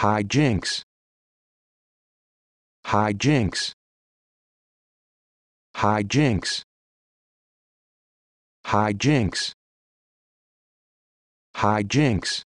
High jinx. High jinx. High jinx. High jinx. High jinx.